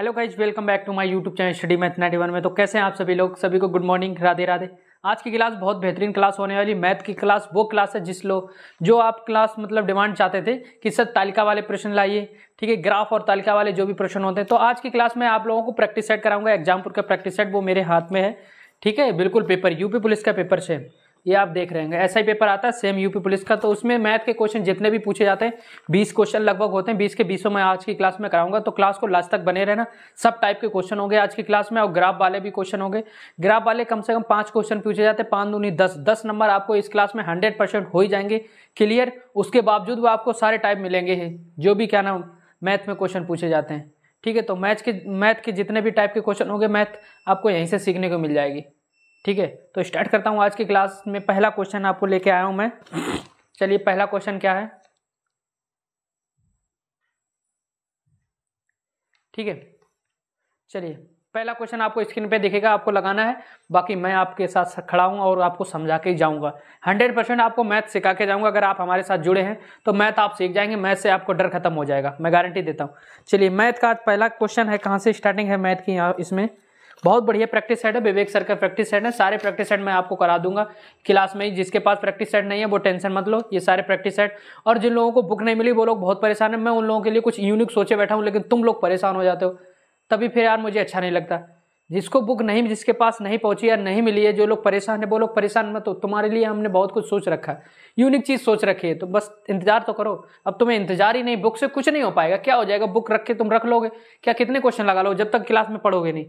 hello guys welcome back to my YouTube channel study math ninety one में तो कैसे हैं आप सभी लोग सभी को गुड मॉर्निंग राधे राधे आज की क्लास बहुत बेहतरीन क्लास होने वाली मैथ की क्लास वो क्लास है जिस लोग जो आप क्लास मतलब डिमांड चाहते थे कि सर तालिका वाले प्रश्न लाइए ठीक है ग्राफ और तालिका वाले जो भी प्रश्न होते हैं तो आज की क्लास में आप लोगों को प्रैक्टिस सेट कराऊंगा एग्जामपुर का प्रैक्टिस सेट वो मेरे हाथ में है ठीक है बिल्कुल पेपर यूपी पुलिस का पेपर से ये आप देख रहे हैं ऐसा ही पेपर आता है सेम यूपी पुलिस का तो उसमें मैथ के क्वेश्चन जितने भी पूछे जाते हैं बीस क्वेश्चन लगभग होते हैं बीस के बीसों में आज की क्लास में कराऊंगा तो क्लास को लास्ट तक बने रहना सब टाइप के क्वेश्चन होंगे आज की क्लास में और ग्राफ वाले भी क्वेश्चन होंगे ग्राफ वाले कम से कम पाँच क्वेश्चन पूछे जाते हैं पाँच दूनी दस दस नंबर आपको इस क्लास में हंड्रेड परसेंट हो ही जाएंगे क्लियर उसके बावजूद वो आपको सारे टाइप मिलेंगे जो भी क्या नाम मैथ में क्वेश्चन पूछे जाते हैं ठीक है तो मैथ के मैथ के जितने भी टाइप के क्वेश्चन होंगे मैथ आपको यहीं से सीखने को मिल जाएगी ठीक है तो स्टार्ट करता हूँ आज की क्लास में पहला क्वेश्चन आपको लेके आया हूँ मैं चलिए पहला क्वेश्चन क्या है ठीक है चलिए पहला क्वेश्चन आपको स्क्रीन पे दिखेगा आपको लगाना है बाकी मैं आपके साथ खड़ा हूँ और आपको समझा के ही जाऊँगा हंड्रेड परसेंट आपको मैथ सिखा के जाऊँगा अगर आप हमारे साथ जुड़े हैं तो मैथ आप सीख जाएंगे मैथ से आपको डर खत्म हो जाएगा मैं गारंटी देता हूँ चलिए मैथ का पहला क्वेश्चन है कहाँ से स्टार्टिंग है मैथ की यहाँ इसमें बहुत बढ़िया प्रैक्टिस सेट है विवेक सर का प्रैक्टिस सेट है सारे प्रैक्टिस सेट मैं आपको करा दूंगा क्लास में ही जिसके पास प्रैक्टिस सेट नहीं है वो टेंशन मत लो ये सारे प्रैक्टिस सेट और जिन लोगों को बुक नहीं मिली वो लोग बहुत परेशान है मैं उन लोगों के लिए कुछ यूनिक सोचे बैठा हूँ लेकिन तुम लोग परेशान हो जाते हो तभी फिर यार मुझे अच्छा नहीं लगता जिसको बुक नहीं जिसके पास नहीं पहुंची या नहीं मिली है जो लोग परेशान है वो लोग परेशान मत हो तुम्हारे लिए हमने बहुत कुछ सोच रखा है यूनिक चीज़ सोच रखी है तो बस इंतजार तो करो अब तुम्हें इंतजार ही नहीं बुक से कुछ नहीं हो पाएगा क्या हो जाएगा बुक रख के तुम रख लोगे क्या कितने क्वेश्चन लगा लो जब तक क्लास में पढ़ोगे नहीं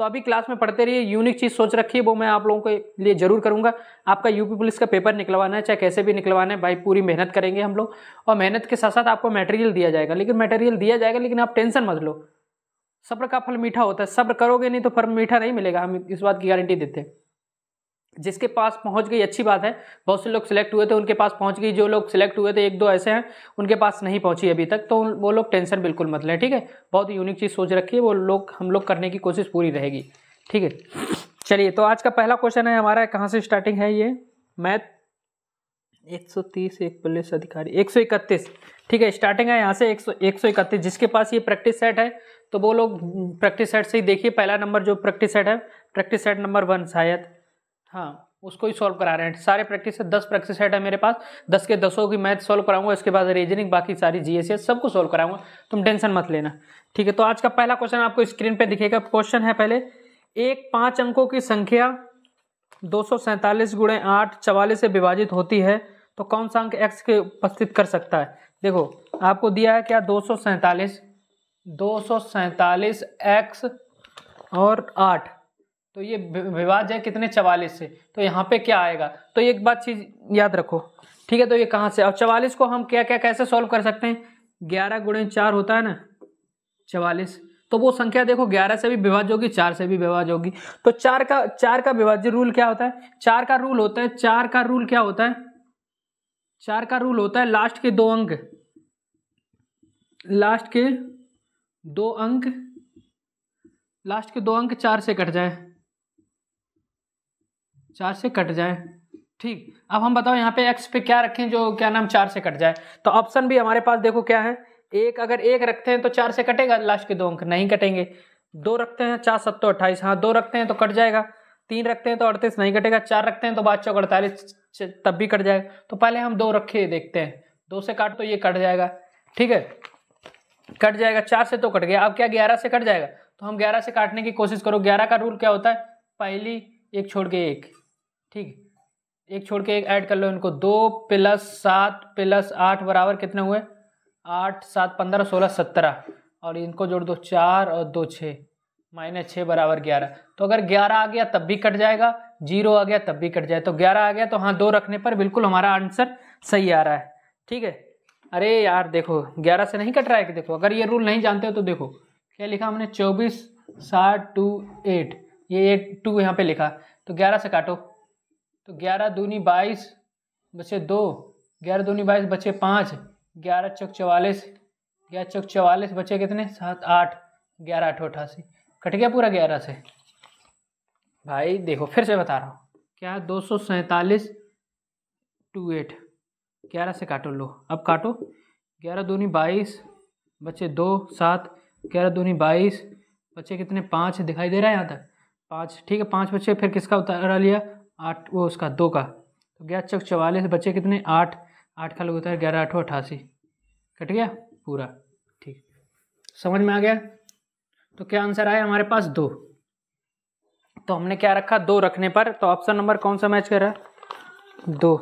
तो अभी क्लास में पढ़ते रहिए यूनिक चीज़ सोच रखिए वो मैं आप लोगों के लिए जरूर करूँगा आपका यूपी पुलिस का पेपर निकलवाना है चाहे कैसे भी निकलवाना है भाई पूरी मेहनत करेंगे हम लोग और मेहनत के साथ साथ आपको मटेरियल दिया जाएगा लेकिन मटेरियल दिया जाएगा लेकिन आप टेंशन मत लो सब्र का फल मीठा होता है सब्र करोगे नहीं तो फल मीठा नहीं मिलेगा हम इस बात की गारंटी देते हैं जिसके पास पहुंच गई अच्छी बात है बहुत से लोग सिलेक्ट हुए थे उनके पास पहुंच गई जो लोग सिलेक्ट हुए थे एक दो ऐसे हैं उनके पास नहीं पहुंची अभी तक तो वो लोग टेंशन बिल्कुल मत लें ठीक है बहुत ही यूनिक चीज़ सोच रखी है वो लोग हम लोग करने की कोशिश पूरी रहेगी ठीक है चलिए तो आज का पहला क्वेश्चन है हमारा कहाँ से स्टार्टिंग है ये मैथ एक सौ तीस एक पुलिस अधिकारी एक सौ इकतीस ठीक है स्टार्टिंग है यहाँ से एक सौ एक सौ इकतीस जिसके पास ये प्रैक्टिस सेट है तो वो लोग प्रैक्टिस सेट से ही देखिए पहला नंबर जो प्रैक्टिस सेट है प्रैक्टिस सेट नंबर वन शायद हाँ उसको ही सॉल्व करा रहे हैं सारे प्रैक्टिस से दस प्रैक्टिस सेट है मेरे पास दस के दसों की मैथ सॉल्व कराऊंगा इसके बाद रीजनिंग बाकी सारी जी एस सबको सॉल्व कराऊंगा तुम टेंशन मत लेना ठीक है तो आज का पहला क्वेश्चन आपको स्क्रीन पे दिखेगा क्वेश्चन है पहले एक पाँच अंकों की संख्या दो सौ सैंतालीस गुणे आठ चवालीस से विभाजित होती है तो कौन सा अंक एक्स के उपस्थित कर सकता है देखो आपको दिया है क्या दो सौ सैंतालीस दो सौ सैंतालीस एक्स और आठ तो ये विभाज्य कितने चवालीस से तो यहाँ पे क्या आएगा तो एक बात चीज याद रखो ठीक है तो ये कहाँ से और चवालीस को हम क्या क्या कैसे सॉल्व कर सकते हैं ग्यारह गुणे चार होता है ना चवालीस तो वो संख्या देखो ग्यारह से भी विभाज्य होगी चार से भी विभाज्य होगी तो चार का चार का विभाज्य रूल क्या होता है चार का रूल होता है चार का रूल क्या होता है चार का रूल होता है लास्ट के दो अंक लास्ट के दो अंक लास्ट के दो अंक चार से कट जाए चार से कट जाए ठीक अब हम बताओ यहाँ पे एक्स पे क्या रखें जो क्या नाम चार से कट जाए तो ऑप्शन भी हमारे पास देखो क्या है एक अगर एक रखते हैं तो चार से कटेगा लास्ट के दो अंक नहीं कटेंगे दो रखते हैं चार सत्तो अट्ठाईस हाँ दो रखते हैं तो कट जाएगा तीन रखते हैं तो अड़तीस नहीं कटेगा चार रखते हैं तो बाद चौक अड़तालीस तब भी कट जाएगा तो पहले हम दो रखे देखते हैं दो से काट तो ये कट जाएगा ठीक है कट जाएगा चार से तो कट गया अब क्या ग्यारह से कट जाएगा तो हम ग्यारह से काटने की कोशिश करो ग्यारह का रूल क्या होता है पहली एक छोड़ के एक ठीक एक छोड़ के एक ऐड कर लो इनको दो प्लस सात प्लस आठ बराबर कितने हुए आठ सात पंद्रह सोलह सत्रह और इनको जोड़ दो चार और दो छः माइनस छः बराबर ग्यारह तो अगर ग्यारह आ गया तब भी कट जाएगा जीरो आ गया तब भी कट जाए तो ग्यारह आ गया तो हाँ दो रखने पर बिल्कुल हमारा आंसर सही आ रहा है ठीक है अरे यार देखो ग्यारह से नहीं कट रहा है कि देखो अगर ये रूल नहीं जानते हो तो देखो क्या लिखा हमने चौबीस सात टू एट ये एट टू यहाँ पे लिखा तो ग्यारह से काटो तो ग्यारह दूनी बाईस बचे दो ग्यारह दूनी बाईस बचे पाँच ग्यारह चौक चवालीस ग्यारह चौक चवालीस बचे कितने सात आठ ग्यारह आठ अठासी कट गया पूरा ग्यारह से भाई देखो फिर से बता रहा हूँ क्या दो सौ सैंतालीस टू एट ग्यारह से काटो लो अब काटो ग्यारह दूनी बाईस बचे दो सात ग्यारह दूनी बाईस बचे कितने पाँच दिखाई दे रहा है यहाँ तक पाँच ठीक है पाँच बचे फिर किसका उतारा लिया आठ वो उसका दो का तो गया चौक चवालीस बच्चे कितने आठ आठ का लोग होता है ग्यारह आठ अठासी कट गया पूरा ठीक समझ में आ गया तो क्या आंसर आया हमारे पास दो तो हमने क्या रखा दो रखने पर तो ऑप्शन नंबर कौन सा मैच कर रहा है दो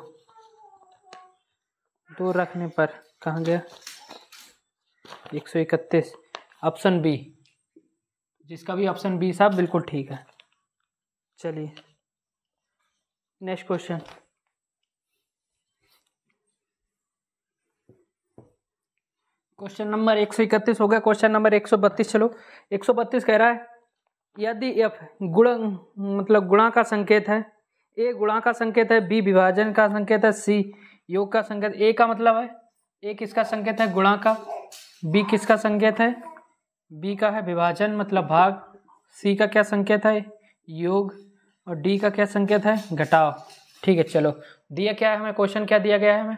दो रखने पर कहाँ गया एक सौ इकतीस ऑप्शन बी जिसका भी ऑप्शन बी साहब बिल्कुल ठीक है चलिए नेक्स्ट क्वेश्चन क्वेश्चन नंबर एक सौ इकतीस हो गया क्वेश्चन नंबर एक सौ बत्तीस चलो एक सौ बत्तीस कह रहा है यदि एफ गुण मतलब गुणा का संकेत है ए गुणा का संकेत है बी विभाजन का संकेत है सी योग का संकेत ए का मतलब है ए किसका संकेत है गुणा का बी किसका संकेत है बी का है विभाजन मतलब भाग सी का क्या संकेत है योग और डी का क्या संकेत है घटाओ ठीक है चलो दिया क्या है हमें क्वेश्चन क्या दिया गया है हमें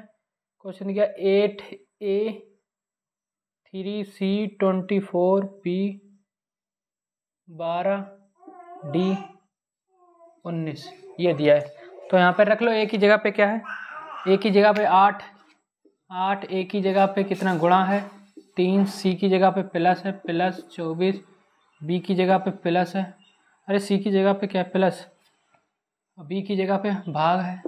क्वेश्चन दिया eight A three C twenty four P बारह डी उन्नीस ये दिया है तो यहाँ पर रख लो एक ही जगह पे क्या है एक ही जगह पे आठ आठ एक ही जगह पे कितना गुणा है तीन सी की जगह पे प्लस है प्लस चौबीस बी की जगह पे प्लस है अरे सी की जगह पे क्या है प्लस बी की जगह पे भाग है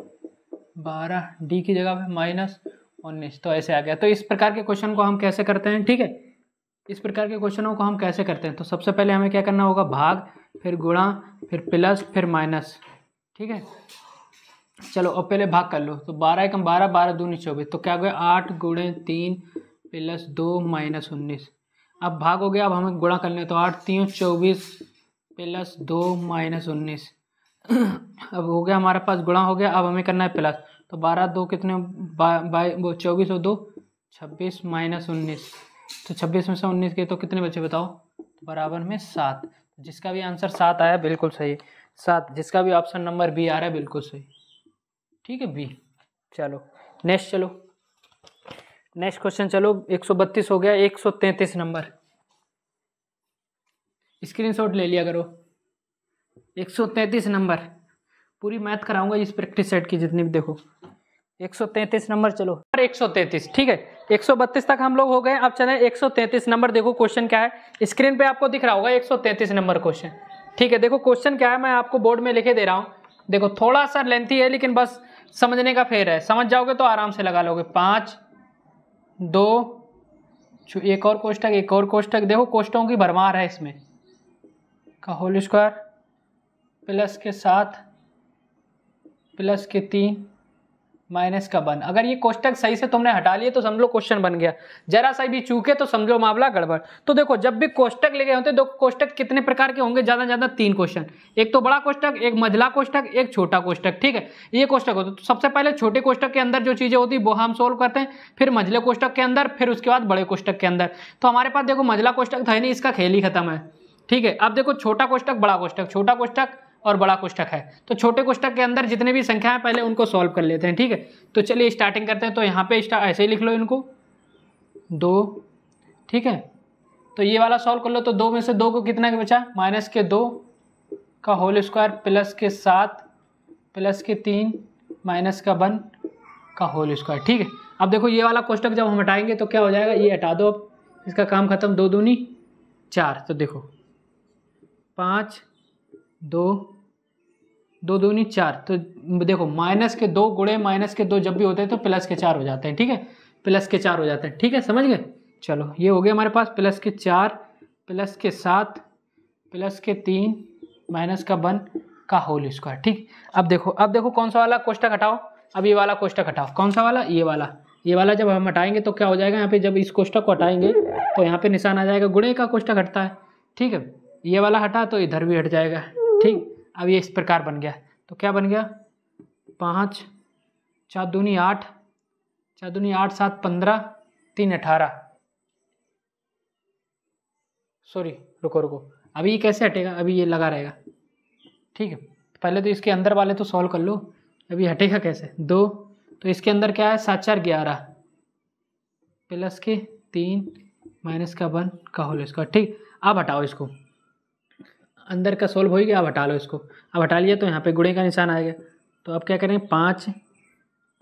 बारह डी की जगह पे माइनस उन्नीस तो ऐसे आ गया तो इस प्रकार के क्वेश्चन को हम कैसे करते हैं ठीक है इस प्रकार के क्वेश्चनों को हम कैसे करते हैं तो सबसे पहले हमें क्या करना होगा भाग फिर गुणा फिर प्लस फिर माइनस ठीक है चलो अब पहले भाग कर लो तो बारह एकम बारह बारह दूनी चौबीस तो क्या हो गया आठ गुणे तीन प्लस दो माइनस उन्नीस अब भाग हो गया अब हमें गुणा कर लें तो आठ तीन चौबीस प्लस दो माइनस उन्नीस अब हो गया हमारे पास गुणा हो गया अब हमें करना है प्लस तो बारह दो कितने बाई वो चौबीस और दो छब्बीस माइनस उन्नीस तो छब्बीस में से उन्नीस के तो कितने बचे बताओ तो बराबर में सात जिसका भी आंसर सात आया बिल्कुल सही सात जिसका भी ऑप्शन नंबर बी आ रहा है बिल्कुल सही ठीक है बी चलो नेक्स्ट चलो नेक्स्ट क्वेश्चन चलो एक सौ बत्तीस हो गया एक सौ तैंतीस नंबर स्क्रीनशॉट ले लिया करो एक सौ तैंतीस नंबर पूरी मैथ कराऊंगा इस प्रैक्टिस सेट की जितनी भी देखो एक सौ तैंतीस नंबर चलो पर एक सौ तैंतीस ठीक है एक सौ बत्तीस तक हम लोग हो गए अब चले एक सौ तैंतीस नंबर देखो क्वेश्चन क्या है स्क्रीन पे आपको दिख रहा होगा एक सौ तैंतीस नंबर क्वेश्चन ठीक है देखो क्वेश्चन क्या है मैं आपको बोर्ड में लिखे दे रहा हूँ देखो थोड़ा सा लेंथी है लेकिन बस समझने का फेर है समझ जाओगे तो आराम से लगा लोगे पाँच दो एक और कोष्टक एक और कोष्टक देखो कोष्टों की भरमार है इसमें का होल स्क्वायर प्लस के सात प्लस के तीन माइनस का वन अगर ये कोष्टक सही से तुमने हटा लिए तो समझ लो क्वेश्चन बन गया जरा सा भी चूके तो समझो मामला गड़बड़ तो देखो जब भी कोष्टक लेके होते दो तो कोष्टक कितने प्रकार के होंगे ज्यादा ज्यादा तीन क्वेश्चन एक तो बड़ा कोष्टक एक मझला कोष्टक एक छोटा कोष्टक ठीक है ये कोष्टक होते तो सबसे पहले छोटे कोष्टक के अंदर जो चीजें होती वो हम सोल्व करते हैं फिर मझले कोष्टक के अंदर फिर उसके बाद बड़े कोष्टक के अंदर तो हमारे पास देखो मझला कोष्टक था तो नहीं इसका खेल ही खत्म है ठीक है अब देखो छोटा कोष्टक बड़ा कोष्टक छोटा कोष्टक और बड़ा कोष्टक है तो छोटे कोष्टक के अंदर जितने भी संख्या है पहले उनको सॉल्व कर लेते हैं ठीक है तो चलिए स्टार्टिंग करते हैं तो यहाँ पे ऐसे ही लिख लो इनको दो ठीक है तो ये वाला सॉल्व कर लो तो दो में से दो को कितना बचा माइनस के दो का होल स्क्वायर प्लस के सात प्लस के तीन माइनस का वन का होल स्क्वायर ठीक है अब देखो ये वाला कोष्टक जब हम हटाएंगे तो क्या हो जाएगा ये हटा दो अब इसका काम खत्म दो दूनी चार तो देखो पाँच दो दो दूनी चार तो देखो माइनस के दो गुड़े माइनस के दो जब भी होते हैं तो प्लस के चार हो जाते हैं ठीक है प्लस के चार हो जाते हैं ठीक है समझ गए चलो ये हो गया हमारे पास प्लस के चार प्लस के सात प्लस के तीन माइनस का वन का होल स्क्वायर ठीक अब देखो अब देखो कौन सा वाला कोष्टक हटाओ अब ये वाला कोष्टक हटाओ कौन सा वाला ये वाला ये वाला जब हम हटाएंगे तो क्या हो जाएगा यहाँ पे जब इस कोष्टक को हटाएंगे तो यहाँ पे निशान आ जाएगा गुड़े का कोष्टक हटता है ठीक है ये वाला हटा तो इधर भी हट जाएगा ठीक अब ये इस प्रकार बन गया तो क्या बन गया पाँच चार दूनी आठ चार दूनी आठ सात पंद्रह तीन अठारह सॉरी रुको रुको अभी ये कैसे हटेगा अभी ये लगा रहेगा ठीक है पहले तो इसके अंदर वाले तो सॉल्व कर लो अभी हटेगा कैसे दो तो इसके अंदर क्या है सात चार ग्यारह प्लस के तीन माइनस का वन का होल स्क्वायर ठीक आप हटाओ इसको अंदर का सोल्व हो गया अब हटा लो इसको अब हटा लिया तो यहाँ पे गुड़े का निशान आएगा तो अब क्या करेंगे पाँच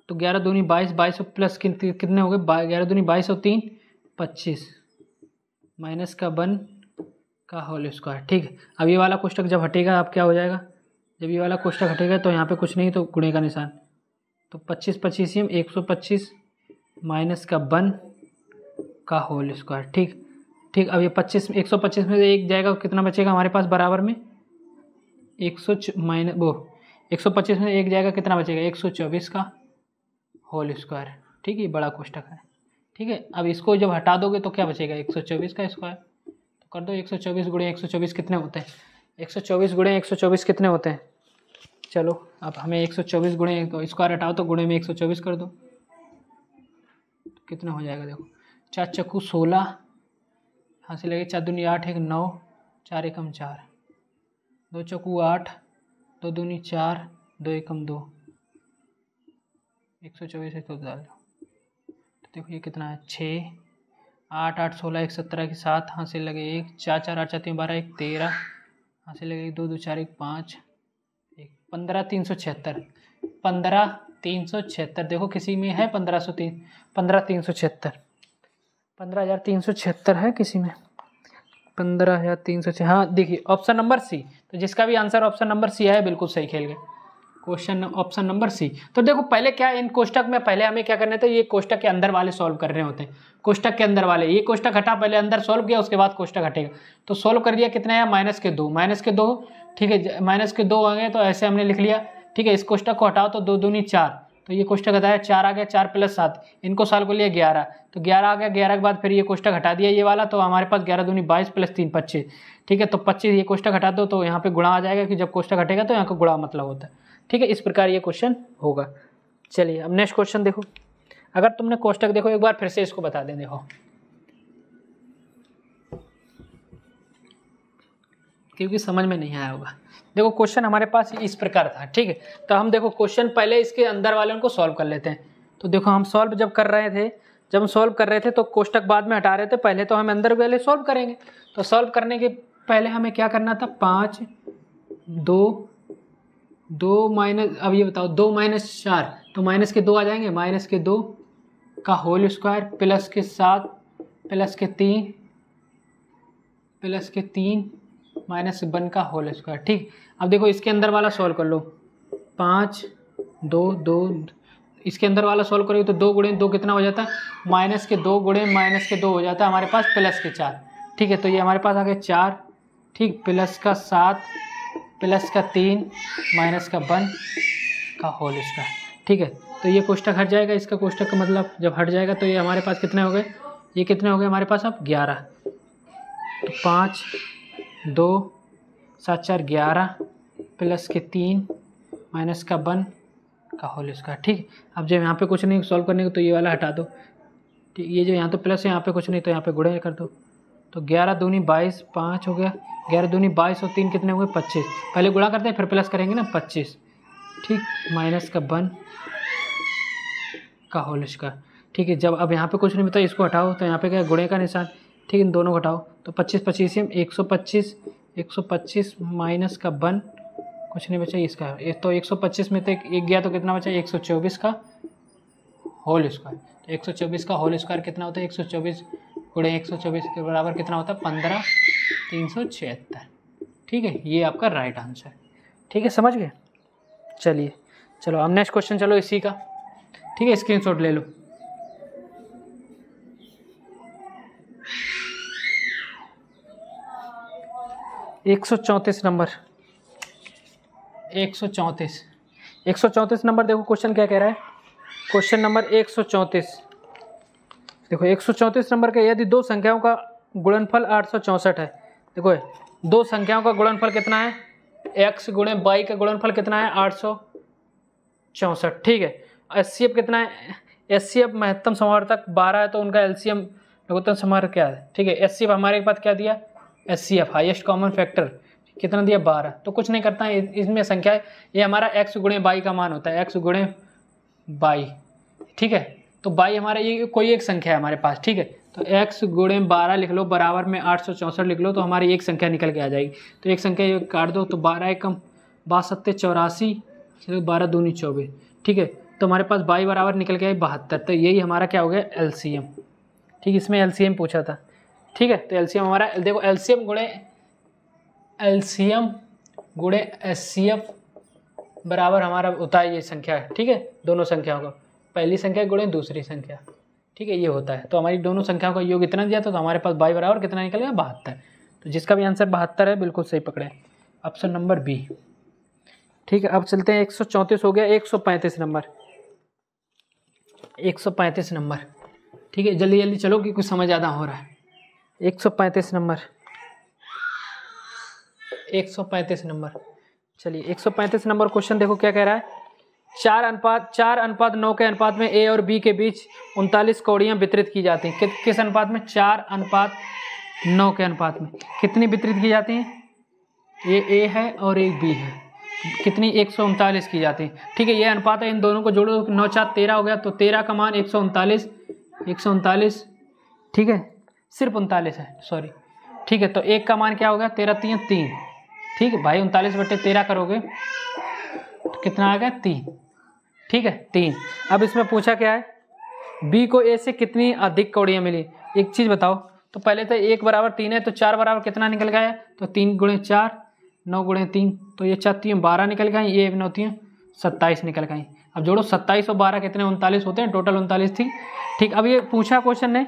तो ग्यारह दूनी बाईस बाईस प्लस कितने हो गए ग्यारह दूनी बाईस और तीन पच्चीस माइनस का वन का होल स्क्वायर ठीक है अब ये वाला कोष्टक जब हटेगा अब क्या हो जाएगा जब ये वाला कोष्टक हटेगा तो यहाँ पे कुछ नहीं तो गुणे का निशान तो पच्चीस पच्चीस एक सौ पच्चीस माइनस का वन का होल स्क्वायर ठीक ठीक अब ये पच्चीस एक सौ पच्चीस में से एक जाएगा कितना बचेगा हमारे पास बराबर में एक सौ माइनस वो एक सौ पच्चीस में एक जाएगा कितना बचेगा एक सौ चौबीस का होल स्क्वायर ठीक है बड़ा कोष्टक है ठीक है अब इसको जब हटा दोगे तो क्या बचेगा एक सौ चौबीस का स्क्वायर तो कर दो एक सौ चौबीस गुड़े एक सौ चौबीस कितने होते हैं एक सौ चौबीस गुड़े एक सौ चौबीस कितने होते हैं चलो अब हमें एक सौ चौबीस गुड़े स्क्वायर हटाओ तो गुड़े में एक सौ चौबीस कर दो कितना हो जाएगा देखो चार चक्कू सोलह हाँ से लगे चार दूनी आठ एक नौ चार एकम चार दो चौकू आठ दो दूनी चार दो एकम दो एक सौ चौबीस एक सौ तो देखो ये कितना है छः आठ आठ सोलह एक सत्रह के साथ हाँ से लगे एक चार चार आठ चार तीन बारह एक तेरह हाँ से लगे एक दो दो चार एक पाँच एक पंद्रह तीन सौ छिहत्तर पंद्रह तीन सौ छिहत्तर देखो किसी में है पंद्रह सौ तीन पंद्रह तीन सौ छिहत्तर पंद्रह हज़ार तीन सौ छिहत्तर है किसी में पंद्रह हज़ार तीन सौ छः हाँ देखिए ऑप्शन नंबर सी तो जिसका भी आंसर ऑप्शन नंबर सी है बिल्कुल सही खेल गए क्वेश्चन ऑप्शन नंबर सी तो देखो पहले क्या इन कोष्टक में पहले हमें क्या करना था ये कोष्टक के अंदर वाले सॉल्व कर रहे होते हैं कोष्टक के अंदर वाले ये कोष्टक हटा पहले अंदर सॉल्व किया उसके बाद कोष्टक हटेगा तो सॉल्व कर दिया कितना है माइनस के दो माइनस के दो ठीक है माइनस के दो आ गए तो ऐसे हमने लिख लिया ठीक है इस कोष्टक को हटाओ तो दो दूनी चार तो ये कोष्टक हटाया चार आ गया चार प्लस सात इनको साल को लिया ग्यारह तो ग्यारह आ गया ग्यारह के बाद फिर ये कोष्टक हटा दिया ये वाला तो हमारे पास ग्यारह दूनी बाईस प्लस तीन पच्चीस ठीक है तो पच्चीस ये कोष्टक हटा दो तो यहाँ पे गुणा आ जाएगा कि जब कोष्टक हटेगा तो यहाँ का गुणा मतलब होता है ठीक है इस प्रकार ये क्वेश्चन होगा चलिए अब नेक्स्ट क्वेश्चन देखो अगर तुमने कोष्टक देखो एक बार फिर से इसको बता दें देखो क्योंकि समझ में नहीं आया होगा देखो क्वेश्चन हमारे पास इस प्रकार था ठीक है तो हम देखो क्वेश्चन पहले इसके अंदर वाले उनको सॉल्व कर लेते हैं तो देखो हम सॉल्व जब कर रहे थे जब हम सॉल्व कर रहे थे तो कोष्टक बाद में हटा रहे थे पहले तो हम अंदर वाले सॉल्व करेंगे तो सॉल्व करने के पहले हमें क्या करना था पाँच दो दो माइनस अब ये बताओ दो माइनस चार तो माइनस के दो आ जाएंगे माइनस के दो का होल स्क्वायर प्लस के सात प्लस के तीन प्लस के तीन माइनस वन का होल स्क्वायर ठीक अब देखो इसके अंदर वाला सॉल्व कर लो पाँच दो दो इसके अंदर वाला सॉल्व करोगे तो दो गुड़े दो कितना हो जाता है माइनस के दो गुड़े माइनस के दो हो जाता है हमारे पास प्लस के चार ठीक है तो ये हमारे पास आ गए चार ठीक प्लस का सात प्लस का तीन माइनस का वन का होल स्क्वायर ठीक है तो ये कोष्टक हट जाएगा इसका कोष्टक का मतलब जब हट जाएगा तो ये हमारे पास कितने हो गए ये कितने हो गए हमारे पास अब ग्यारह तो पाँच दो सात चार ग्यारह प्लस के तीन माइनस का वन का होल स्क्वायर ठीक अब जब यहाँ पे कुछ नहीं सॉल्व करने को तो ये वाला हटा दो ठीक ये जो यहाँ तो प्लस है यहाँ पे कुछ नहीं तो यहाँ पे गुड़ा कर दो तो ग्यारह दूनी बाईस पाँच हो गया ग्यारह दूनी बाईस और तीन कितने हुए पच्चीस पहले गुड़ा करते हैं फिर प्लस करेंगे ना पच्चीस ठीक माइनस का वन का होल स्क्वायर ठीक है जब अब यहाँ पे कुछ नहीं मिलता इसको हटाओ तो यहाँ पे क्या गुड़े का निशान ठीक है दोनों घटाओ तो पच्चीस पच्चीस एक सौ पच्चीस एक सौ पच्चीस माइनस का वन कुछ नहीं बचा इसका तो एक तो 125 में तो एक गया तो कितना बचा 124 का होल स्क्वायर तो 124 का होल स्क्वायर कितना होता है 124 गुड़े चौबीस के बराबर कितना होता है पंद्रह तीन सौ छिहत्तर ठीक है ये आपका राइट आंसर ठीक है समझ गए चलिए चलो अब नेक्स्ट क्वेश्चन चलो इसी का ठीक है शॉट ले लो एक सौ चौंतीस नंबर एक सौ चौंतीस एक सौ चौंतीस नंबर देखो क्वेश्चन क्या कह रहा है क्वेश्चन नंबर एक सौ चौंतीस देखो एक सौ चौंतीस नंबर का यदि दो संख्याओं का गुणनफल आठ सौ चौंसठ है देखो दो संख्याओं का गुणनफल कितना है एक्स गुणे बाई का गुणनफल कितना है आठ सौ चौंसठ ठीक है एस सी एफ कितना है एस सी एफ महत्तम समारोह तक बारह है तो उनका एल सी एम लघुत्तम समारोह क्या है ठीक है एस सी एफ हमारे पास क्या दिया S C F highest common factor कितना दिया बारह तो कुछ नहीं करता है इसमें संख्या है ये हमारा एक्स गुणे बाई का मान होता है एक्स गुणे बाई ठीक है तो बाई हमारा ये कोई एक संख्या है हमारे पास ठीक है तो एक्स गुणे बारह लिख लो बराबर में आठ सौ चौंसठ लिख लो तो हमारी एक संख्या निकल के आ जाएगी तो एक संख्या काट दो तो बारह एकम बासत्ते चौरासी बारह दूनी चौबीस ठीक है तो हमारे पास बाई बराबर निकल के आई बहत्तर तो यही हमारा क्या हो गया एल ठीक इसमें एल पूछा था ठीक है तो एलसीएम हमारा देखो एल्सीयम गुड़े एलसीएम गुड़े एस बराबर हमारा होता है ये संख्या है ठीक है दोनों संख्याओं का पहली संख्या गुड़े दूसरी संख्या ठीक है ये होता है तो हमारी दोनों संख्याओं का योग इतना दिया था तो हमारे पास बाई बराबर कितना निकल गया बहत्तर तो जिसका भी आंसर बहत्तर है बिल्कुल सही पकड़े ऑप्शन नंबर बी ठीक है अब चलते हैं एक हो गया एक नंबर एक नंबर ठीक है जल्दी जल्दी चलो कि कुछ समझ ज़्यादा हो रहा है एक सौ पैंतीस नंबर एक सौ पैंतीस नंबर चलिए एक सौ पैंतीस नंबर क्वेश्चन देखो क्या कह रहा है चार अनुपात चार अनुपात नौ के अनुपात में ए और बी के बीच उनतालीस कौड़ियाँ वितरित की जाती हैं कि, किस अनुपात में चार अनुपात नौ के अनुपात में कितनी वितरित की जाती हैं ये ए है और एक बी है कितनी एक सौ उनतालीस की जाती है ठीक है ये अनुपात है इन दोनों को जोड़ो नौ चार तेरह हो गया तो तेरह का मान एक सौ उनतालीस एक सौ उनतालीस ठीक है सिर्फ उनतालीस है सॉरी ठीक है तो एक का मान क्या होगा तेरह तीन तीन ठीक है भाई उनतालीस बटे तेरह करोगे तो कितना आ गया तीन ठीक है तीन अब इसमें पूछा क्या है बी को ए से कितनी अधिक कौड़ियाँ मिली एक चीज़ बताओ तो पहले तो एक बराबर तीन है तो चार बराबर कितना निकल गया है तो तीन गुणे चार नौ गुणे तीन तो ये चार बारह निकल गए ये नौतियाँ सत्ताईस निकल गई अब जोड़ो सत्ताईस और बारह कितने उनतालीस होते हैं टोटल उनतालीस थी ठीक अब ये पूछा क्वेश्चन ने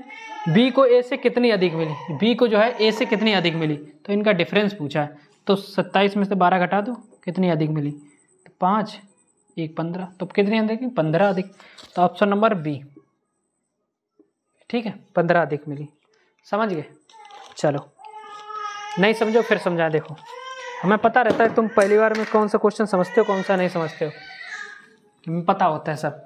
बी को ए से कितनी अधिक मिली बी को जो है ए से कितनी अधिक मिली तो इनका डिफरेंस पूछा है तो सत्ताईस में से बारह घटा दो कितनी अधिक मिली तो पाँच एक पंद्रह तो कितनी अधिक पंद्रह अधिक तो ऑप्शन नंबर बी ठीक है पंद्रह अधिक मिली समझ गए चलो नहीं समझो फिर समझा देखो हमें पता रहता है तुम पहली बार में कौन सा क्वेश्चन समझते हो कौन सा नहीं समझते हो पता होता है सब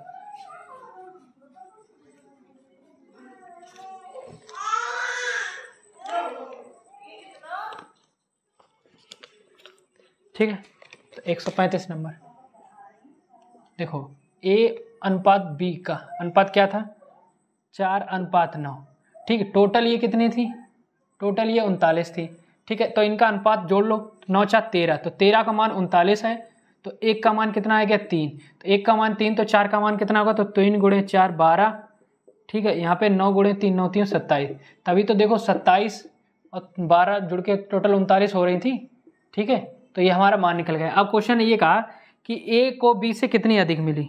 ठीक है तो 135 नंबर देखो ए अनुपात बी का अनुपात क्या था चार अनुपात नौ ठीक है टोटल ये कितनी थी टोटल ये उनतालीस थी ठीक है तो इनका अनुपात जोड़ लो नौ चार तेरह तो तेरह का मान उनतालीस है तो एक का मान कितना आ गया तीन तो एक का मान तीन तो चार का मान कितना होगा तो तीन गुड़े चार बारह ठीक है यहाँ पे नौ गुड़े तीन नौ तीन सत्ताईस तभी तो देखो सत्ताईस और बारह जुड़ के टोटल उनतालीस हो रही थी ठीक है तो ये हमारा मान निकल गया अब क्वेश्चन ने ये कहा कि ए को बी से कितनी अधिक मिली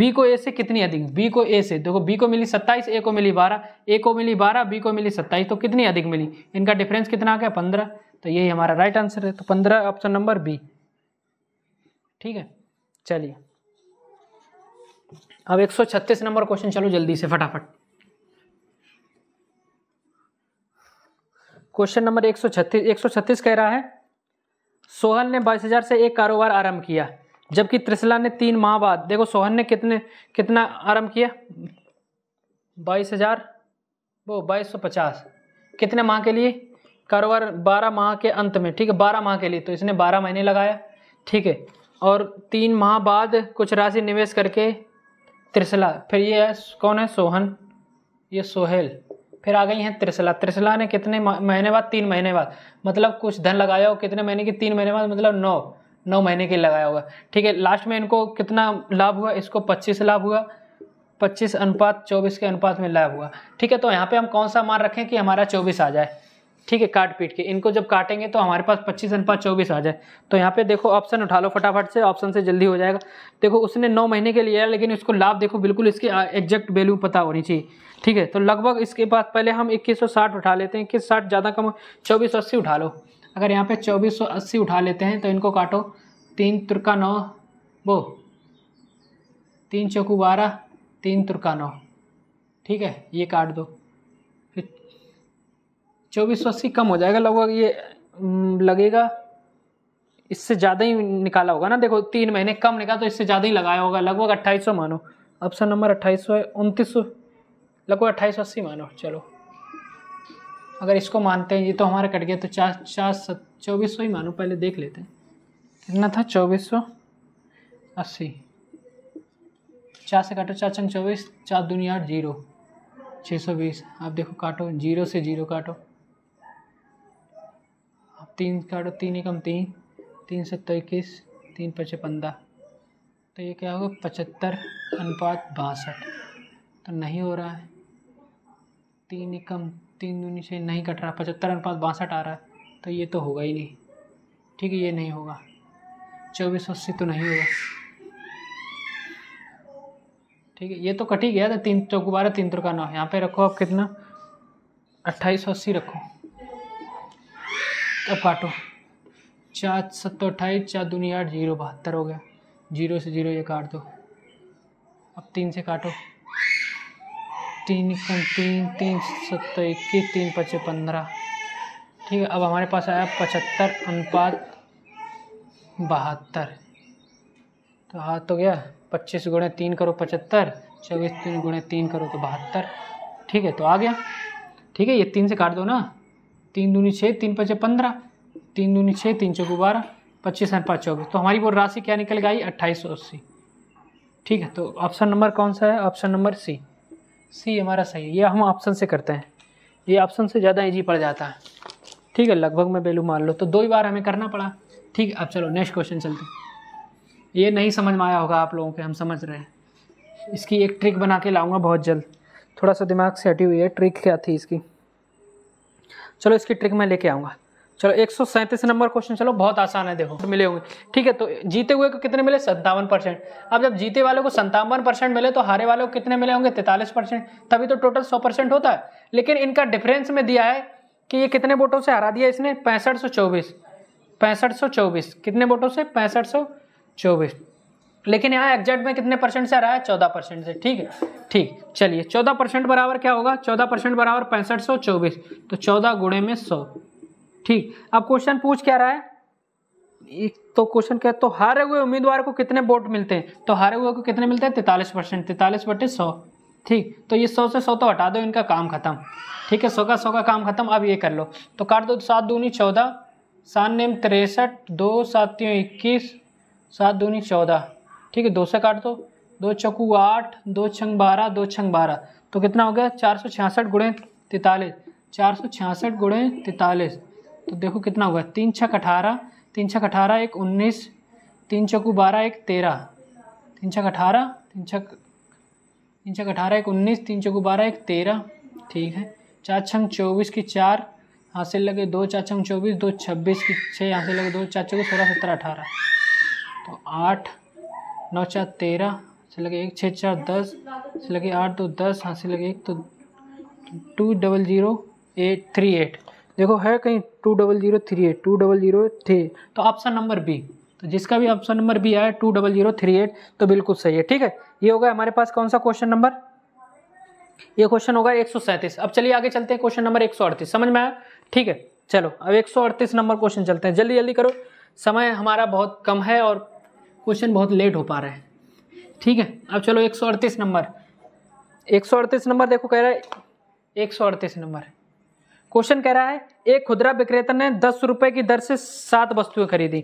बी को ए से कितनी अधिक बी को ए से देखो बी को मिली सत्ताईस ए को मिली बारह ए को मिली बारह बी को मिली सत्ताईस तो कितनी अधिक मिली इनका डिफरेंस कितना आ गया पंद्रह तो यही हमारा राइट आंसर है तो पंद्रह ऑप्शन नंबर बी ठीक है चलिए अब छत्तीस नंबर क्वेश्चन चलो जल्दी से फटाफट क्वेश्चन नंबर 136 136 कह रहा है सोहन ने बाईस हज़ार से एक कारोबार आरंभ किया जबकि त्रिशला ने तीन माह बाद देखो सोहन ने कितने कितना आरंभ किया बाईस हज़ार वो बाईस सौ पचास कितने माह के लिए कारोबार बारह माह के अंत में ठीक है बारह माह के लिए तो इसने बारह महीने लगाया ठीक है और तीन माह बाद कुछ राशि निवेश करके त्रिशला फिर ये है कौन है सोहन ये सोहेल फिर आ गई हैं त्रिसला त्रिसला ने कितने महीने बाद तीन महीने बाद मतलब कुछ धन लगाया हो कितने महीने की तीन महीने बाद मतलब नौ नौ महीने के लगाया होगा ठीक है लास्ट में इनको कितना लाभ हुआ इसको पच्चीस लाभ हुआ पच्चीस अनुपात चौबीस के अनुपात में लाभ हुआ ठीक है तो यहाँ पे हम कौन सा मान रखें कि हमारा चौबीस आ जाए ठीक है काट पीट के इनको जब काटेंगे तो हमारे पास पच्चीस अनुपात चौबीस आ जाए तो यहाँ पे देखो ऑप्शन उठा लो फटाफट से ऑप्शन से जल्दी हो जाएगा देखो उसने नौ महीने के लिए लेकिन इसको लाभ देखो बिल्कुल इसकी एग्जैक्ट वैल्यू पता होनी चाहिए ठीक है तो लगभग इसके बाद पहले हम इक्कीस उठा लेते हैं इक्कीस ज़्यादा कम चौबीस सौ उठा लो अगर यहाँ पर चौबीस उठा लेते हैं तो इनको काटो तीन तुरका नौ वो तीन चौकू बारह तीन तुरका नौ ठीक है ये काट दो चौबीस सौ अस्सी कम हो जाएगा लगभग ये लगेगा इससे ज़्यादा ही निकाला होगा ना देखो तीन महीने कम निकाला तो इससे ज़्यादा ही लगाया होगा लगभग अट्ठाईस सौ मानो ऑप्शन नंबर अट्ठाईस सौ है उनतीस सौ लगभग अट्ठाईस सौ अस्सी मानो चलो अगर इसको मानते हैं ये तो हमारा कट गया तो चार चार सत चौबीस सौ ही मानो पहले देख लेते हैं कितना था चौबीस सौ अस्सी चार से काटो चार चंग चौबीस चार दुनिया जीरो छः सौ बीस आप देखो काटो जीरो से जीरो काटो तीन का तीन एकम तीन तीन सत्तर इक्कीस तीन पचे पंद्रह तो ये क्या होगा पचहत्तर अनुपात बासठ तो नहीं हो रहा है तीन एकम तीन दूनी से नहीं कट रहा पचहत्तर अनुपात बासठ आ रहा है तो ये तो होगा ही नहीं ठीक है ये नहीं होगा चौबीस अस्सी तो नहीं होगा ठीक है ये तो कट ही गया था तीन चौक बारह तीन त्रुका नौ यहाँ पे रखो आप कितना अट्ठाईस सौ अस्सी रखो अब काटो चार सत्तो अट्ठाईस चार दूनी आठ जीरो बहत्तर हो गया जीरो से जीरो ये काट दो अब तीन से काटो तीन कम तीन तीन सत्तर इक्कीस तीन पचे पंद्रह ठीक है अब हमारे पास आया पचहत्तर अनुपात बहत्तर तो हाथ तो गया पच्चीस गुणे तीन करो पचहत्तर चौबीस तीन गुणे तीन करो तो बहत्तर ठीक है तो आ गया ठीक है ये तीन से काट दो ना तीन दूनी छः तीन पचे पंद्रह तीन दूनी छः तीन चौक बारह पच्चीस और पाँच चौबीस तो हमारी वो राशि क्या निकल गई अट्ठाईस सौ अस्सी ठीक है तो ऑप्शन नंबर कौन सा है ऑप्शन नंबर सी सी हमारा सही है ये हम ऑप्शन से करते हैं ये ऑप्शन से ज़्यादा ईजी पड़ जाता है ठीक है लगभग मैं बेलू मान लो तो दो ही बार हमें करना पड़ा ठीक है अब चलो नेक्स्ट क्वेश्चन चलते ये नहीं समझ में आया होगा आप लोगों के हम समझ रहे हैं इसकी एक ट्रिक बना के लाऊंगा बहुत जल्द थोड़ा सा दिमाग से हटी हुई है ट्रिक क्या थी इसकी चलो इसकी ट्रिक मैं लेके आऊँगा चलो एक नंबर क्वेश्चन चलो बहुत आसान है देखो मिले होंगे ठीक है तो जीते हुए को कितने मिले सत्तावन परसेंट अब जब जीते वाले को संतावन परसेंट मिले तो हारे वाले को कितने मिले होंगे तैतालीस परसेंट तभी तो टोटल सौ परसेंट होता है लेकिन इनका डिफरेंस में दिया है कि ये कितने वोटों से हरा दिया इसने पैंसठ सौ चौबीस पैंसठ सौ चौबीस कितने वोटों से पैंसठ सौ चौबीस लेकिन यहाँ एग्जैक्ट में कितने परसेंट से आ रहा है चौदह परसेंट से ठीक है ठीक चलिए चौदह परसेंट बराबर क्या होगा चौदह परसेंट बराबर पैंसठ सौ चौबीस तो चौदह गुणे में सौ ठीक अब क्वेश्चन पूछ क्या रहा है एक तो क्वेश्चन क्या तो हारे हुए उम्मीदवार को कितने वोट मिलते हैं तो हारे हुए को कितने मिलते हैं तैतालीस परसेंट तैतालीस बटे सौ ठीक तो ये सौ से सौ तो हटा दो इनका काम खत्म ठीक है सौ का सौ का काम खत्म अब ये कर लो तो काट दो सात दूनी चौदह सात नेम तिरसठ दो सातियों इक्कीस सात दूनी चौदह ठीक है दो से काट दो दो चकू आठ दो छंग बारह दो छंग बारह तो कितना हो गया चार सौ छियासठ गुड़े तैतालीस चार सौ छियासठ गुड़े तैतालीस तो देखो कितना हुआ तीन छक अठारह तीन छक अठारह एक उन्नीस तीन चकू बारह एक तेरह तीन छक अठारह तीन छक तीन छक अठारह एक उन्नीस तीन चकू बारह एक तेरह ठीक है चार छंग चौबीस की चार हासिल से लगे दो चार छंग चौबीस दो छब्बीस की छः हासिल लगे दो चार चौबीस सोलह सत्रह अठारह तो आठ नौ चार तेरह से लगे एक छः चार दस से लगे आठ दो दस हाँ से लगे एक तो two double zero eight three eight देखो है कहीं two double zero three eight two double zero three तो ऑप्शन नंबर बी तो जिसका भी ऑप्शन नंबर बी आया two double zero three eight तो बिल्कुल सही है ठीक है ये होगा हमारे पास कौन सा क्वेश्चन नंबर ये क्वेश्चन होगा एक सौ सैंतीस अब चलिए आगे चलते हैं क्वेश्चन नंबर एक सौ अड़तीस समझ में आया ठीक है चलो अब एक सौ अड़तीस नंबर क्वेश्चन चलते हैं जल्दी जल्दी करो समय हमारा बहुत कम है और क्वेश्चन बहुत लेट हो पा रहा है ठीक है अब चलो एक सौ अड़तीस नंबर एक सौ अड़तीस नंबर देखो कह रहा है एक नंबर क्वेश्चन कह रहा है एक खुदरा विक्रेता ने दस रुपए की दर से सात वस्तुएं खरीदी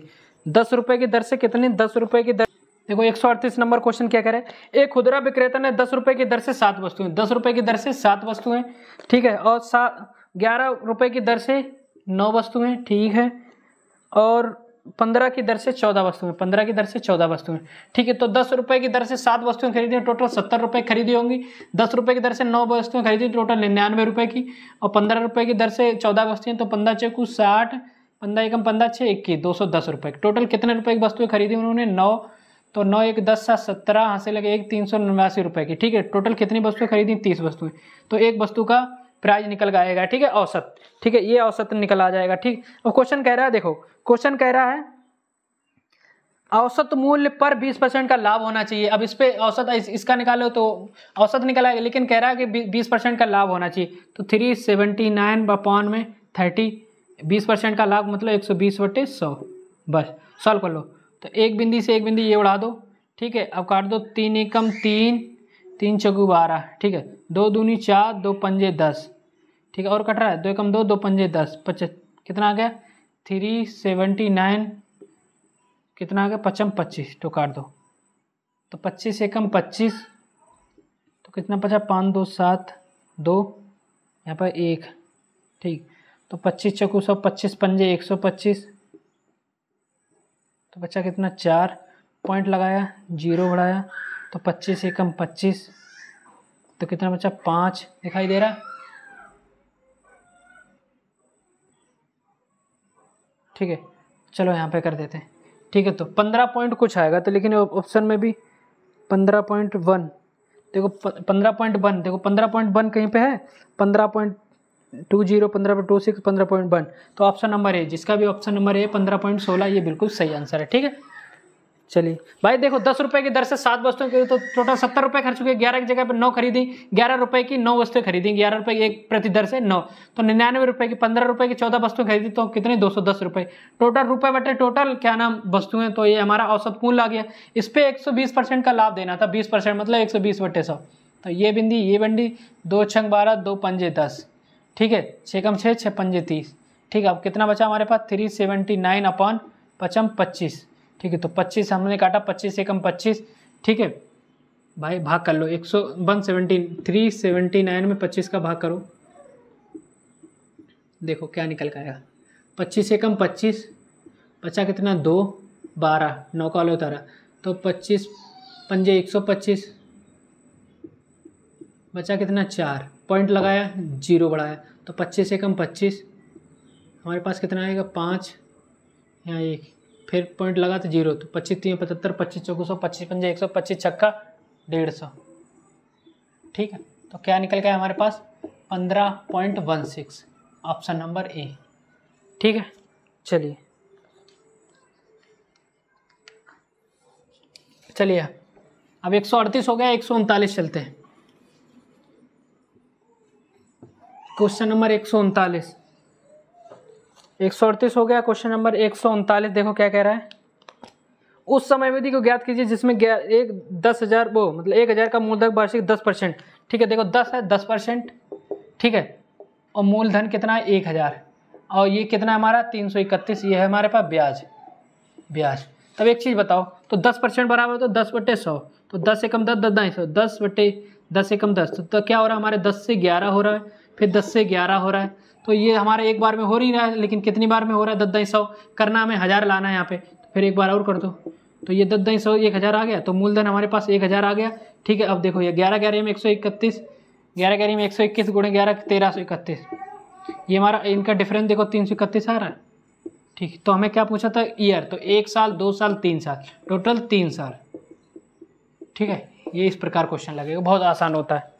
दस रुपए की दर से कितनी दस रुपए की दर देखो एक सौ अड़तीस नंबर क्वेश्चन क्या कह रहा है एक खुदरा विक्रेता ने दस रुपए की दर से सात वस्तुएं दस रुपए की दर से सात वस्तुएं ठीक है और सात ग्यारह रुपए की दर से नौ वस्तुएं ठीक है और पंद्रह की दर से चौदह वस्तुएं पंद्रह की दर से चौदह वस्तुएं ठीक है तो दस रुपए की दर से सात वस्तुएं खरीदी टोटल सत्तर रुपए खरीदी होंगी दस रुपए की दर से नौ वस्तुएं खरीदी टोटल निन्यानवे रुपए की और पंद्रह रुपए की दर से चौदह वस्तुएं तो पंद्रह छः कुछ साठ पंद्रह एकम पंद्रह छः इक्कीस दो सौ दस रुपए टोटल कितने रुपए की वस्तुएं खरीदी उन्होंने नौ तो नौ एक दस सात सत्रह से लगे एक तीन सौ नवासी रुपए की ठीक है टोटल कितनी वस्तुएं खरीदी तीस वस्तुएं तो एक वस्तु का प्राइज निकल आएगा ठीक है औसत ठीक है ये औसत निकल आ जाएगा ठीक अब क्वेश्चन कह रहा है देखो क्वेश्चन कह रहा है औसत मूल्य पर 20 परसेंट का लाभ होना चाहिए अब इस पर औसत इस, इसका निकालो तो औसत निकल आएगा लेकिन कह रहा है कि 20 परसेंट का लाभ होना चाहिए तो 379 सेवेंटी नाइन बपॉन में थर्टी बीस परसेंट का लाभ मतलब एक सौ बीस बटे सौ बस सॉल्व कर लो तो एक बिंदी से एक बिंदी ये उड़ा दो ठीक है अब काट दो तीन एकम तीन तीन चौकू बारह ठीक है दो दूनी चार दो पंजे दस ठीक है और कट रहा है दो एकम दो दो पंजे दस पच्चीस कितना आ गया थ्री सेवेंटी नाइन कितना आ गया पचम पच्चीस तो काट दो तो पच्चीस एकम पच्चीस तो कितना पचा पाँच दो सात दो यहाँ पर एक ठीक तो पच्चीस चौकू सौ पच्चीस पंजे एक सौ पच्चीस तो बच्चा कितना चार पॉइंट लगाया जीरो बढ़ाया तो पच्चीस एकम पच्चीस तो कितना बचा पाँच दिखाई दे रहा ठीक है चलो यहाँ पे कर देते हैं ठीक है तो पंद्रह पॉइंट कुछ आएगा तो लेकिन ऑप्शन में भी पंद्रह पॉइंट वन देखो पंद्रह पॉइंट वन देखो पंद्रह पॉइंट वन कहीं पे है पंद्रह पॉइंट टू जीरो पंद्रह टू सिक्स पंद्रह पॉइंट वन तो ऑप्शन नंबर ए जिसका भी ऑप्शन नंबर ए पंद्रह पॉइंट सोलह ये बिल्कुल सही आंसर है ठीक है चलिए भाई देखो दस रुपए की दर से सात वस्तुएं खरीदी तो टोटल सत्तर रुपए खर्च हुए ग्यारह की जगह पर नौ खरीदी ग्यारह रुपए की नौ वस्तुएं खरीदी ग्यारह रुपए की एक प्रति दर से नौ तो निन्यानवे रुपए की पंद्रह रुपए की चौदह वस्तुएं खरीदी तो कितने दो सौ दस रुपए टोटल रुपए बटे टोटल क्या नाम वस्तुएं तो ये हमारा औसत मूल्य आ गया इस पर एक सौ बीस परसेंट का लाभ देना था बीस परसेंट मतलब एक सौ बीस बटे सौ तो ये बिंदी ये बिंदी दो छंग बारह दो पंजे दस ठीक है छः कम छः छः पंजे तीस ठीक है अब कितना बचा हमारे पास थ्री सेवेंटी नाइन अपॉन पचम पच्चीस ठीक है तो पच्चीस हमने काटा पच्चीस एकम पच्चीस ठीक है भाई भाग कर लो एक सौ one seventeen three seventy nine में पच्चीस का भाग करो देखो क्या निकल कर आएगा पच्चीस एकम पच्चीस बचा कितना दो बारह नौ का लो तारा तो पच्चीस पंजे एक सौ पच्चीस बचा कितना चार पॉइंट लगाया जीरो बढ़ाया तो पच्चीस एकम पच्चीस हमारे पास कितना आएगा पाँच यहाँ एक फिर पॉइंट लगा तो जीरो तो पच्चीस तीन पचहत्तर पच्चीस चौको सौ पच्चीस पंजा एक सौ पच्चीस छक्का डेढ़ सौ ठीक है तो क्या निकल गया हमारे पास पंद्रह point one six option number A ठीक है चलिए चलिए अब एक सौ अड़तीस हो गया एक सौ उनतालीस चलते हैं क्वेश्चन नंबर एक सौ उनतालीस एक सौ अड़तीस हो गया क्वेश्चन नंबर एक सौ उनतालीस देखो क्या कह रहा है उस समय विधि को ज्ञात कीजिए जिसमें एक दस हज़ार वो मतलब एक हज़ार का मूलधन वार्षिक दस परसेंट ठीक है देखो दस है दस परसेंट ठीक है और मूलधन कितना है एक हज़ार और ये कितना है हमारा तीन सौ इकतीस ये है हमारे पास ब्याज ब्याज तब एक चीज़ बताओ तो दस परसेंट बराबर तो दस बटे सौ तो दस एकम दस दस ढाई सौ दस बटे दस एकम दस तो, तो क्या हो रहा है हमारे दस से ग्यारह हो रहा है फिर दस से ग्यारह हो रहा है तो ये हमारा एक बार में हो रही रहा है लेकिन कितनी बार में हो रहा है दस दई सौ करना हमें हज़ार लाना है यहाँ पे तो फिर एक बार और कर दो तो ये दस दई सौ एक हज़ार आ गया तो मूलधन हमारे पास एक हज़ार आ गया ठीक है अब देखो ये ग्यारह ग्यारह में एक सौ इकतीस ग्यारह ग्यारह में एक सौ इक्कीस गुणे ग्यारह तेरह सौ इकतीस ये हमारा इनका डिफरेंस देखो तीन सौ इकतीस आ रहा है ठीक तो हमें क्या पूछा था ईयर तो एक साल दो साल तीन साल टोटल तीन साल ठीक है ये इस प्रकार क्वेश्चन लगेगा बहुत आसान होता है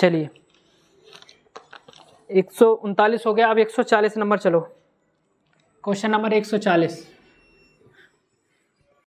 चलिए एक हो गया अब 140 नंबर चलो क्वेश्चन नंबर 140